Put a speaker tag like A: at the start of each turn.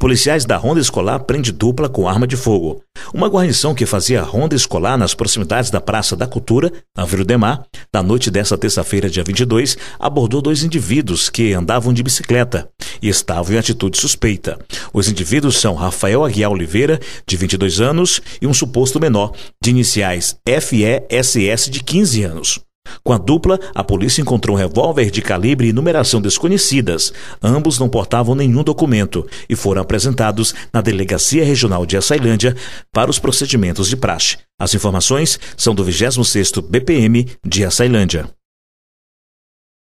A: Policiais da Ronda Escolar prende dupla com arma de fogo. Uma guarnição que fazia ronda escolar nas proximidades da Praça da Cultura, na Vila Demar, na noite desta terça-feira, dia 22, abordou dois indivíduos que andavam de bicicleta e estavam em atitude suspeita. Os indivíduos são Rafael Aguiar Oliveira, de 22 anos, e um suposto menor, de iniciais FESS, de 15 anos. Com a dupla, a polícia encontrou um revólver de calibre e numeração desconhecidas. Ambos não portavam nenhum documento e foram apresentados na Delegacia Regional de Açailândia para os procedimentos de praxe. As informações são do 26º BPM de Açailândia.